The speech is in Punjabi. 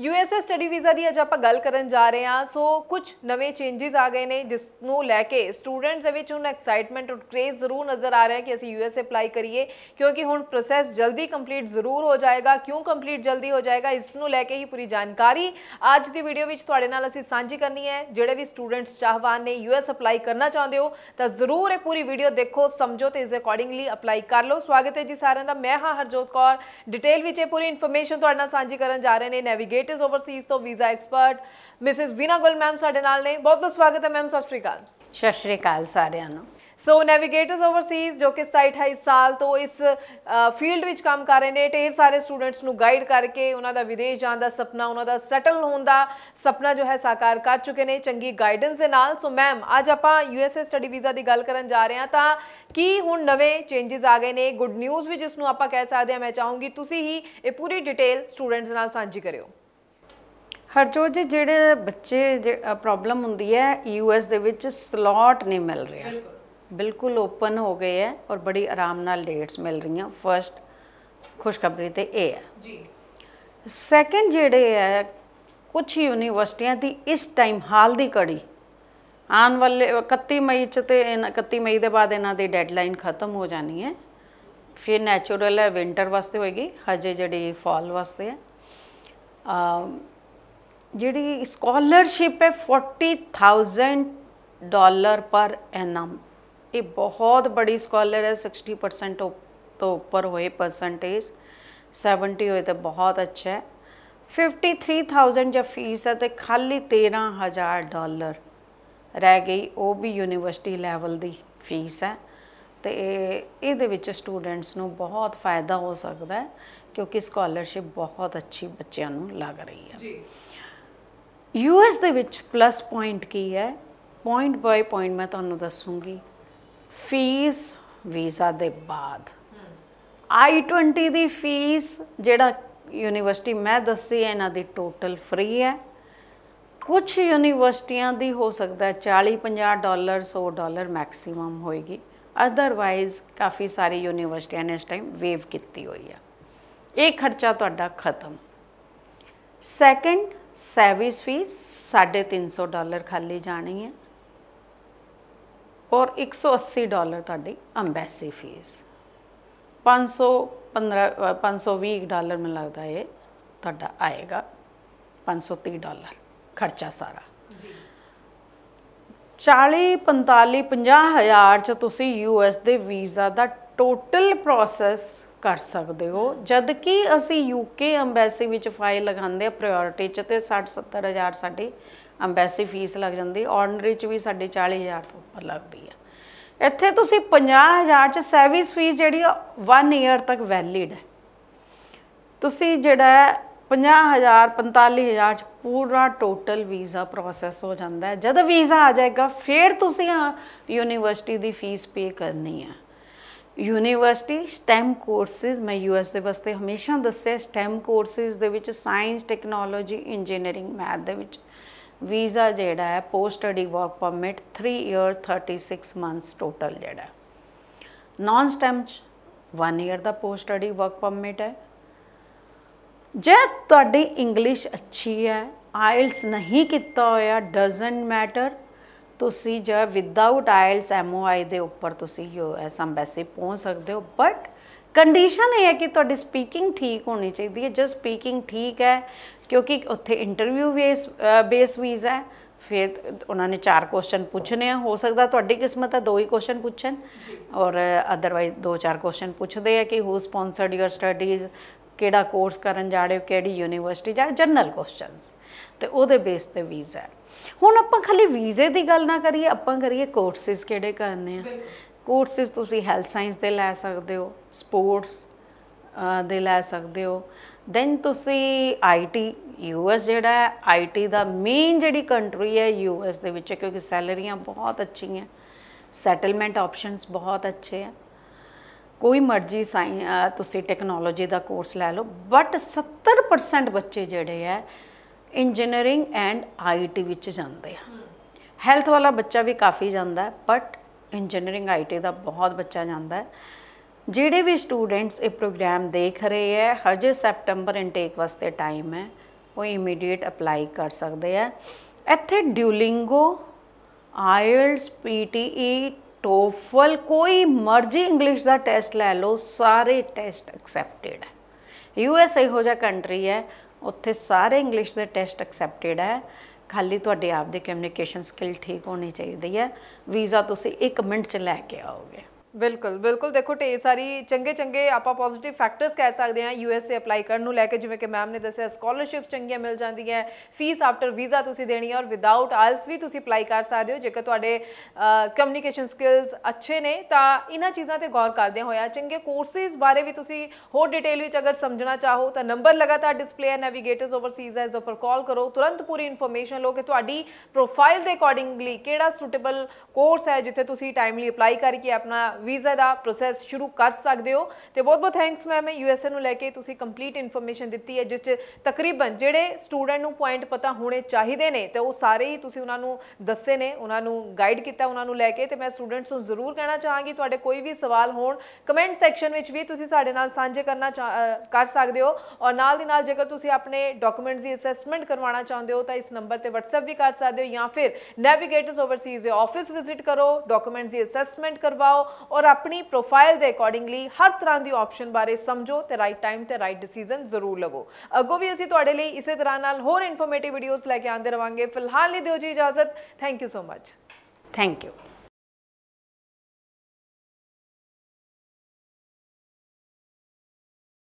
ਯੂਐਸਏ ਸਟੱਡੀ ਵੀਜ਼ਾ ਦੀ ਅੱਜ ਆਪਾਂ ਗੱਲ ਕਰਨ ਜਾ ਰਹੇ ਹਾਂ ਸੋ ਕੁਝ ਨਵੇਂ ਚੇਂजेस ਆ ਗਏ ਨੇ ਜਿਸ ਨੂੰ ਲੈ ਕੇ ਸਟੂਡੈਂਟਸ ਦੇ ਵਿੱਚ ਹੁਣ ਐਕਸਾਈਟਮੈਂਟ ਔਰ ਕ੍ਰੇਜ਼ ਜ਼ਰੂਰ ਨਜ਼ਰ ਆ ਰਿਹਾ ਹੈ ਕਿ ਅਸੀਂ ਯੂਐਸਏ ਅਪਲਾਈ ਕਰੀਏ ਕਿਉਂਕਿ ਹੁਣ ਪ੍ਰੋਸੈਸ ਜਲਦੀ ਕੰਪਲੀਟ ਜ਼ਰੂਰ ਹੋ ਜਾਏਗਾ ਕਿਉਂ ਕੰਪਲੀਟ ਜਲਦੀ ਹੋ ਜਾਏਗਾ ਇਸ ਨੂੰ ਲੈ ਕੇ ਹੀ ਪੂਰੀ ਜਾਣਕਾਰੀ ਅੱਜ ਦੀ ਵੀਡੀਓ ਵਿੱਚ ਤੁਹਾਡੇ ਨਾਲ ਅਸੀਂ ਸਾਂਝੀ ਕਰਨੀ ਹੈ ਜਿਹੜੇ ਵੀ ਸਟੂਡੈਂਟਸ ਚਾਹਵਾਨ ਨੇ ਯੂਐਸ ਅਪਲਾਈ ਕਰਨਾ ਚਾਹੁੰਦੇ ਹੋ ਤਾਂ ਜ਼ਰੂਰ ਇਹ ਪੂਰੀ ਵੀਡੀਓ ਦੇਖੋ ਸਮਝੋ ਤੇ ਇਸ ਅਕੋਰਡਿੰਗਲੀ ਅਪਲਾਈ ਕਰ ਲਓ ਸਵਾਗਤ ਹੈ ਜੀ ਸਾਰਿਆਂ ਦਾ ਮੈਂ ਹਾਂ ਹਰਜੋਤ ਕੌਰ ਡਿਟੇਲ ਵਿੱਚ ਇਹ ਪੂਰੀ ਇਨਫੋਰਮੇਸ਼ਨ ਤੁਹਾਡੇ ਨਾਲ ਸਾਂਝੀ ਕਰਨ ਜਾ ਰਹੇ ਨੇ ਨੈਵੀਗੇਟ ਲੇਟੈਸਟ ਓਵਰਸੀਜ਼ ਤੋਂ visa expert Mrs Veena Gul ma'am ਸਾਡੇ ਨਾਲ ਨੇ ਬਹੁਤ ਬਹੁਤ ਸਵਾਗਤ ਹੈ ਮੈਮ ਸਤਿ ਸ਼੍ਰੀ ਅਕਾਲ ਸਤਿ ਸ਼੍ਰੀ ਅਕਾਲ ਸਾਰਿਆਂ ਨੂੰ ਸੋ ਨੈਵੀਗੇਟਰਸ ਓਵਰਸੀਜ਼ ਜੋ ਕਿ 27 ਸਾਲ ਤੋਂ ਇਸ ਫੀਲਡ ਵਿੱਚ ਕੰਮ ਕਰ ਰਹੇ ਨੇ ਢੇਰ ਸਾਰੇ ਸਟੂਡੈਂਟਸ ਨੂੰ ਗਾਈਡ ਕਰਕੇ ਉਹਨਾਂ ਦਾ ਵਿਦੇਸ਼ ਜਾਣ ਦਾ ਸੁਪਨਾ ਉਹਨਾਂ ਦਾ ਸੈਟਲ ਹੋਣ ਦਾ ਸੁਪਨਾ ਜੋ ਹੈ ਸਾਕਾਰ ਕਰ ਚੁੱਕੇ ਨੇ ਚੰਗੀ ਗਾਈਡੈਂਸ ਦੇ ਨਾਲ ਸੋ ਮੈਮ ਅੱਜ ਆਪਾਂ ਯੂਐਸਏ ਸਟੱਡੀ ਵੀਜ਼ਾ ਦੀ ਗੱਲ ਕਰਨ ਜਾ ਰਹੇ ਹਾਂ ਤਾਂ ਕੀ ਹੁਣ ਨਵੇਂ ਚੇਂਜਸ ਆ ਗਏ ਨੇ ਗੁੱਡ ਨਿਊਜ਼ ਵੀ ਜਿਸ ਨੂੰ ਆਪਾਂ ਕਹਿ ਸਕਦੇ ਹਾਂ ਮੈਂ ਚਾਹੂੰਗੀ ਤੁਸੀਂ ਹੀ ਇਹ ਪੂਰੀ ਡਿਟੇਲ ਸਟੂਡੈਂਟਸ ਨਾਲ ਸਾਂਝੀ ਕਰਿਓ ਹਰਜੋਤ ਜੀ ਜਿਹੜੇ ਬੱਚੇ ਪ੍ਰੋਬਲਮ ਹੁੰਦੀ ਹੈ ਯੂਐਸ ਦੇ ਵਿੱਚ ਸਲੋਟ ਨਹੀਂ ਮਿਲ ਰਿਹਾ ਬਿਲਕੁਲ ਓਪਨ ਹੋ ਗਏ ਹੈ ਔਰ ਬੜੀ ਆਰਾਮ ਨਾਲ ਡੇਟਸ ਮਿਲ ਰਹੀਆਂ ਫਰਸਟ ਖੁਸ਼ਖਬਰੀ ਤੇ ਇਹ ਹੈ ਜੀ ਸੈਕੰਡ ਜਿਹੜੇ ਹੈ ਕੁਝ ਯੂਨੀਵਰਸਿਟੀਆਂ ਦੀ ਇਸ ਟਾਈਮ ਹਾਲ ਦੀ ਕੜੀ ਆਉਣ ਵਾਲੇ 31 ਮਈ ਚ ਤੇ 31 ਮਈ ਦੇ ਬਾਅਦ ਇਹਨਾਂ ਦੀ ਡੈਡਲਾਈਨ ਖਤਮ ਹੋ ਜਾਣੀ ਹੈ ਫਿਰ ਨੈਚੁਰਲ ਹੈ ਵਿంటర్ ਵਾਸਤੇ ਹੋਏਗੀ ਹਜੇ ਜਿਹੜੀ ਫਾਲ ਵਾਸਤੇ ਹੈ ਜਿਹੜੀ ਸਕਾਲਰਸ਼ਿਪ ਹੈ 40000 ਡਾਲਰ ਪਰ ਐਨਮ ਇਹ ਬਹੁਤ ਬੜੀ ਸਕਾਲਰ ਹੈ 60% ਤੋਂ ਉੱਪਰ ਹੋਏ ਪਰਸੈਂਟੇਜ 70 ਹੋਏ ਤਾਂ ਬਹੁਤ ਅੱਛਾ ਹੈ 53000 ਜੇ ਫੀਸ ਹੈ ਤੇ ਖਾਲੀ 13000 ਡਾਲਰ ਰਹਿ ਗਈ ਉਹ ਵੀ ਯੂਨੀਵਰਸਿਟੀ ਲੈਵਲ ਦੀ ਫੀਸ ਹੈ ਤੇ ਇਹਦੇ ਵਿੱਚ ਸਟੂਡੈਂਟਸ ਨੂੰ ਬਹੁਤ ਫਾਇਦਾ ਹੋ ਸਕਦਾ ਹੈ ਕਿਉਂਕਿ ਸਕਾਲਰਸ਼ਿਪ ਬਹੁਤ ਅੱਛੀ ਬੱਚਿਆਂ ਨੂੰ ਲੱਗ ਰਹੀ ਹੈ ਜੀ ਯੂਐਸ ਦੇ ਵਿੱਚ ਪਲੱਸ ਪੁਆਇੰਟ ਕੀ ਹੈ ਪੁਆਇੰਟ ਬਾਈ ਪੁਆਇੰਟ ਮੈਂ ਤੁਹਾਨੂੰ ਦੱਸੂਗੀ ਫੀਸ ਵੀਜ਼ਾ ਦੇ ਬਾਅਦ ਆਈ 20 ਦੀ ਫੀਸ ਜਿਹੜਾ ਯੂਨੀਵਰਸਿਟੀ ਮੈਂ ਦੱਸੀ ਹੈ ਇਹਨਾਂ ਦੀ ਟੋਟਲ ਫ੍ਰੀ ਹੈ ਕੁਝ ਯੂਨੀਵਰਸਿਟੀਆਂ ਦੀ ਹੋ ਸਕਦਾ 40 50 ਡਾਲਰ 100 ਡਾਲਰ ਮੈਕਸਿਮਮ ਹੋਏਗੀ ਅਦਰਵਾਈਜ਼ ਕਾਫੀ ਸਾਰੀ ਯੂਨੀਵਰਸਿਟੀਆਂ ਨੇ ਇਸ ਟਾਈਮ ਵੇਵ ਕੀਤੀ ਹੋਈ ਆ ਇਹ ਖਰਚਾ ਤੁਹਾਡਾ ਖਤਮ ਸੈਕੰਡ ਸਰਵਿਸ ਫੀਸ 350 ਡਾਲਰ ਖਾਲੀ ਜਾਣੀ ਹੈ ਔਰ 180 ਡਾਲਰ ਤੁਹਾਡੀ ਅੰਬੈਸੀ ਫੀਸ 515 520 ਡਾਲਰ ਮੈਨੂੰ ਲੱਗਦਾ ਇਹ ਤੁਹਾਡਾ ਆਏਗਾ 530 ਡਾਲਰ ਖਰਚਾ ਸਾਰਾ ਜੀ 40 45 50 ਹਜ਼ਾਰ ਚ ਤੁਸੀਂ ਯੂਐਸ ਦੇ ਵੀਜ਼ਾ ਦਾ ਟੋਟਲ ਪ੍ਰੋਸੈਸ ਕਰ ਸਕਦੇ ਹੋ ਜਦ ਕਿ ਅਸੀਂ ਯੂਕੇ ਐਮਬੈਸੀ ਵਿੱਚ ਫਾਈਲ ਲਗਾਉਂਦੇ ਆ ਪ੍ਰਾਇੋਰਟੀ ਚ ਤੇ 60 70000 ਸਾਡੀ ਐਮਬੈਸੀ ਫੀਸ ਲੱਗ ਜਾਂਦੀ ਆਰਡਨਰੀ ਚ ਵੀ ਸਾਡੇ 40000 ਤੋਂ ਉੱਪਰ ਲੱਗਦੀ ਆ ਇੱਥੇ ਤੁਸੀਂ 50000 ਚ ਸਰਵਿਸ ਫੀਸ ਜਿਹੜੀ ਆ 1 ਇਅਰ ਤੱਕ ਵੈਲਿਡ ਹੈ ਤੁਸੀਂ ਜਿਹੜਾ 50000 45000 ਚ ਪੂਰਾ ਟੋਟਲ ਵੀਜ਼ਾ ਪ੍ਰੋਸੈਸ ਹੋ ਜਾਂਦਾ ਹੈ ਜਦ ਵੀਜ਼ਾ ਆ ਜਾਏਗਾ ਫਿਰ ਤੁਸੀਂ ਯੂਨੀਵਰਸਿਟੀ ਦੀ ਫੀਸ ਪੇ ਕਰਨੀ ਹੈ ਯੂਨੀਵਰਸਿਟੀ ਸਟੈਮ ਕੋਰਸਿਸ ਮੈਂ ਯੂਐਸ ਦੇ ਵਾਸਤੇ ਹਮੇਸ਼ਾ ਦੱਸਿਆ ਸਟੈਮ ਕੋਰਸਿਸ ਦੇ ਵਿੱਚ ਸਾਇੰਸ ਟੈਕਨੋਲੋਜੀ ਇੰਜੀਨੀਅਰਿੰਗ ਮੈਥ ਦੇ ਵਿੱਚ ਵੀਜ਼ਾ ਜਿਹੜਾ ਹੈ post study work permit 3 year 36 months total ਜਿਹੜਾ ਨਾਨ ਸਟੈਮ ਚ 1 ਇਅਰ ਦਾ ਪੋਸਟ ਸਟੱਡੀ ਵਰਕ ਪਰਮਿਟ ਹੈ ਜੇ ਤੁਹਾਡੀ ਇੰਗਲਿਸ਼ ਅੱਛੀ ਹੈ ਆਇਲਸ ਨਹੀਂ ਕੀਤਾ ਹੋਇਆ ਡਸਨਟ ਮੈਟਰ ਤੁਸੀਂ ਜੋ ਵਿਦਆਊਟ ਆਇਲਸ ਐਮਓਆਈ ਦੇ ਉੱਪਰ ਤੁਸੀਂ ਯੂਐਸ ਐਮਬੈਸੀ ਪਹੁੰਚ ਸਕਦੇ ਹੋ ਬਟ ਕੰਡੀਸ਼ਨ ਇਹ ਹੈ ਕਿ ਤੁਹਾਡੀ ਸਪੀਕਿੰਗ ਠੀਕ ਹੋਣੀ ਚਾਹੀਦੀ ਹੈ ਜੇ ਸਪੀਕਿੰਗ ਠੀਕ ਹੈ ਕਿਉਂਕਿ ਉੱਥੇ ਇੰਟਰਵਿਊ ਬੇਸ ਬੇਸ ਵੀਜ਼ਾ ਹੈ ਫਿਰ ਉਹਨਾਂ ਨੇ ਚਾਰ ਕੁਐਸਚਨ ਪੁੱਛਨੇ ਆ ਹੋ ਸਕਦਾ ਤੁਹਾਡੀ ਕਿਸਮਤ ਹੈ ਦੋ ਹੀ ਕੁਐਸਚਨ ਪੁੱਛਣ ਔਰ ਅਦਰਵਾਈਜ਼ ਦੋ ਚਾਰ ਕੁਐਸਚਨ ਪੁੱਛਦੇ ਆ ਕਿ ਹੂ ਸਪਾਂਸਰਡ ਯੂਰ ਸਟੱਡੀਜ਼ ਕਿਹੜਾ ਕੋਰਸ ਕਰਨ ਜਾ ਰਹੇ ਹੋ ਕਿਹੜੀ ਯੂਨੀਵਰਸਿਟੀ ਜਾਂ ਜਨਰਲ ਕੁਐਸਚਨਸ ਤੇ ਉਹਦੇ ਬੇਸ ਤੇ ਵੀਜ਼ਾ ਹੈ ਹੁਣ ਆਪਾਂ ਖਾਲੀ ਵੀਜ਼ੇ ਦੀ ਗੱਲ ਨਾ ਕਰੀਏ ਆਪਾਂ ਕਰੀਏ ਕੋਰਸਿਸ ਕਿਹੜੇ ਕਰਨੇ ਆ ਕੋਰਸਿਸ ਤੁਸੀਂ ਹੈਲਥ ਸਾਇੰਸ ਦੇ ਲੈ ਸਕਦੇ ਹੋ ਸਪੋਰਟਸ ਦੇ ਲੈ ਸਕਦੇ ਹੋ ਦੈਨ ਤੁਸੀਂ ਆਈਟੀ ਯੂਐਸ ਜਿਹੜਾ ਹੈ ਆਈਟੀ ਦਾ ਮੇਨ ਜਿਹੜੀ ਕੰਟਰੀ ਹੈ ਯੂਐਸ ਦੇ ਵਿੱਚ ਕਿਉਂਕਿ ਸੈਲਰੀਆਂ ਬਹੁਤ ਅੱਛੀਆਂ ਸੈਟਲਮੈਂਟ ਆਪਸ਼ਨਸ ਬਹੁਤ ਅੱਛੇ ਆ ਕੋਈ ਮਰਜ਼ੀ ਤੁਸੀਂ ਟੈਕਨੋਲੋਜੀ ਦਾ ਕੋਰਸ ਲੈ ਲਓ ਬਟ 70% ਬੱਚੇ ਜਿਹੜੇ ਹੈ ਇੰਜੀਨੀਅਰਿੰਗ ਐਂਡ ਆਈਟੀ ਵਿੱਚ ਜਾਂਦੇ ਆ ਹੈਲਥ ਵਾਲਾ ਬੱਚਾ ਵੀ ਕਾਫੀ ਜਾਂਦਾ ਬਟ ਇੰਜੀਨੀਅਰਿੰਗ ਆਈਟੀ ਦਾ ਬਹੁਤ ਬੱਚਾ ਜਾਂਦਾ ਹੈ ਜਿਹੜੇ ਵੀ ਸਟੂਡੈਂਟਸ ਇਹ ਪ੍ਰੋਗਰਾਮ ਦੇਖ ਰਹੇ ਹੈ ਹਜੇ ਸੈਪਟੈਂਬਰ ਇਨਟੇਕ ਵਾਸਤੇ ਟਾਈਮ ਹੈ ਉਹ ਇਮੀਡੀਏਟ ਅਪਲਾਈ ਕਰ ਸਕਦੇ ਆ ਇੱਥੇ ਡਿਊਲਿੰਗੋ ਆਇਲਸ ਪੀਟੀਈ ਟੋਫਲ ਕੋਈ ਮਰਜ਼ੀ ਇੰਗਲਿਸ਼ ਦਾ ਟੈਸਟ ਲੈ ਲਓ ਸਾਰੇ ਟੈਸਟ ਐਕਸੈਪਟਡ ਹੈ ਯੂਐਸ ਹੋ ਜਾ ਕੰਟਰੀ ਹੈ ਉੱਥੇ ਸਾਰੇ ਇੰਗਲਿਸ਼ ਦੇ ਟੈਸਟ ਐਕਸੈਪਟਡ ਹੈ ਖਾਲੀ ਤੁਹਾਡੇ ਆਪ ਦੇ ਕਮਿਊਨੀਕੇਸ਼ਨ ਸਕਿੱਲ ਠੀਕ ਹੋਣੀ ਚਾਹੀਦੀ ਹੈ ਵੀਜ਼ਾ ਤੁਸੀਂ 1 ਮਿੰਟ 'ਚ ਲੈ ਕੇ ਆਓਗੇ ਬਿਲਕੁਲ ਬਿਲਕੁਲ ਦੇਖੋ ਢੇ ਸਾਰੀ ਚੰਗੇ ਚੰਗੇ ਆਪਾਂ ਪੋਜ਼ਿਟਿਵ ਫੈਕਟਰਸ ਕਹਿ ਸਕਦੇ ਹਾਂ ਯੂਐਸਏ ਅਪਲਾਈ ਕਰਨ ਨੂੰ ਲੈ ਕੇ ਜਿਵੇਂ ਕਿ ਮੈਮ ਨੇ ਦੱਸਿਆ ਸਕਾਲਰਸ਼ਿਪਸ ਚੰਗੀਆਂ ਮਿਲ ਜਾਂਦੀਆਂ ਫੀਸ ਆਫਟਰ ਵੀਜ਼ਾ ਤੁਸੀਂ ਦੇਣੀ ਹੈ ਔਰ ਵਿਦਆਊਟ ਆਲਸ ਵੀ ਤੁਸੀਂ ਅਪਲਾਈ ਕਰ ਸਕਦੇ ਹੋ ਜੇਕਰ ਤੁਹਾਡੇ ਕਮਿਊਨੀਕੇਸ਼ਨ ਸਕਿੱਲਸ ਅੱਛੇ ਨੇ ਤਾਂ ਇਹਨਾਂ ਚੀਜ਼ਾਂ ਤੇ ਗੌਰ ਕਰਦੇ ਹੋਇਆ ਚੰਗੇ ਕੋਰਸਿਸ ਬਾਰੇ ਵੀ ਤੁਸੀਂ ਹੋਰ ਡਿਟੇਲ ਵਿੱਚ ਅਗਰ ਸਮਝਣਾ ਚਾਹੋ ਤਾਂ ਨੰਬਰ ਲਗਾਤਾਰ ਡਿਸਪਲੇ ਹੈ ਨੈਵੀਗੇਟਰਸ ਓਵਰਸੀਜ਼ ਐਜ਼ ਉੱਪਰ ਕਾਲ ਕਰੋ ਤੁਰੰਤ ਪੂਰੀ ਇਨਫੋਰਮੇਸ਼ਨ ਲਓ ਕਿ ਤੁਹਾਡੀ ਪ੍ਰੋਫਾਈਲ ਦੇ ਅਕੋਰਡਿੰਗਲੀ ਕਿਹੜਾ ਸੂਟੇਬਲ ਕੋਰਸ ਹੈ ਜਿੱਥੇ ਤੁਸੀਂ ਟਾਈਮਲੀ ਅਪਲਾਈ ਕਰਕੇ ਆਪਣਾ ਵੀਜ਼ਾ ਦਾ ਪ੍ਰੋਸੈਸ ਸ਼ੁਰੂ ਕਰ ਸਕਦੇ ਹੋ ਤੇ ਬਹੁਤ ਬਹੁਤ ਥੈਂਕਸ ਮੈਮ ਯੂਐਸਏ ਨੂੰ ਲੈ ਕੇ ਤੁਸੀਂ ਕੰਪਲੀਟ ਇਨਫੋਰਮੇਸ਼ਨ ਦਿੱਤੀ ਹੈ ਜਿਸ ਚ ਤਕਰੀਬਨ ਜਿਹੜੇ ਸਟੂਡੈਂਟ ਨੂੰ ਪੁਆਇੰਟ ਪਤਾ ਹੋਣੇ ਚਾਹੀਦੇ ਨੇ ਤੇ ਉਹ ਸਾਰੇ ਹੀ ਤੁਸੀਂ ਉਹਨਾਂ ਨੂੰ ਦੱਸੇ ਨੇ ਉਹਨਾਂ ਨੂੰ ਗਾਈਡ ਕੀਤਾ ਉਹਨਾਂ ਨੂੰ ਲੈ ਕੇ ਤੇ ਮੈਂ ਸਟੂਡੈਂਟਸ ਨੂੰ ਜ਼ਰੂਰ ਕਹਿਣਾ ਚਾਹਾਂਗੀ ਤੁਹਾਡੇ ਕੋਈ ਵੀ ਸਵਾਲ ਹੋਣ ਕਮੈਂਟ ਸੈਕਸ਼ਨ ਵਿੱਚ ਵੀ ਤੁਸੀਂ ਸਾਡੇ ਨਾਲ ਸਾਂਝੇ ਕਰਨਾ ਕਰ ਸਕਦੇ ਹੋ ਔਰ ਨਾਲ ਦੀ ਨਾਲ ਜੇਕਰ ਤੁਸੀਂ ਆਪਣੇ ਡਾਕੂਮੈਂਟਸ ਦੀ ਅਸੈਸਮੈਂਟ ਕਰਵਾਉਣਾ ਚਾਹੁੰਦੇ ਹੋ ਤਾਂ ਇਸ ਨੰਬਰ ਤੇ WhatsApp ਵੀ ਕਰ ਸਕਦੇ ਹੋ ਜਾਂ ਫਿਰ ਨੈਵੀਗੇਟਰਸ ਓਵਰਸੀਜ਼ ਦੇ ਆਫਿਸ ਵਿਜ਼ਿਟ ਕਰੋ ਡਾਕੂਮੈਂਟਸ ਦੀ ਅਸੈਸਮੈਂਟ ਕਰਵਾਓ ਔਰ ਆਪਣੀ ਪ੍ਰੋਫਾਈਲ ਦੇ ਅਕੋਰਡਿੰਗਲੀ ਹਰ ਤਰ੍ਹਾਂ ਦੀ ਆਪਸ਼ਨ ਬਾਰੇ ਸਮਝੋ ਤੇ ਰਾਈਟ ਟਾਈਮ ਤੇ ਰਾਈਟ ਡਿਸੀਜਨ ਜ਼ਰੂਰ ਲਵੋ ਅੱਗੋਂ ਵੀ ਅਸੀਂ ਤੁਹਾਡੇ ਲਈ ਇਸੇ ਤਰ੍ਹਾਂ ਨਾਲ ਹੋਰ ਇਨਫੋਰਮੇਟਿਵ ਵੀਡੀਓਜ਼ ਲੈ ਕੇ ਆਂਦੇ ਰਵਾਂਗੇ ਫਿਲਹਾਲ ਲਈ ਦਿਓ ਜੀ ਇਜਾਜ਼ਤ thank you so much thank you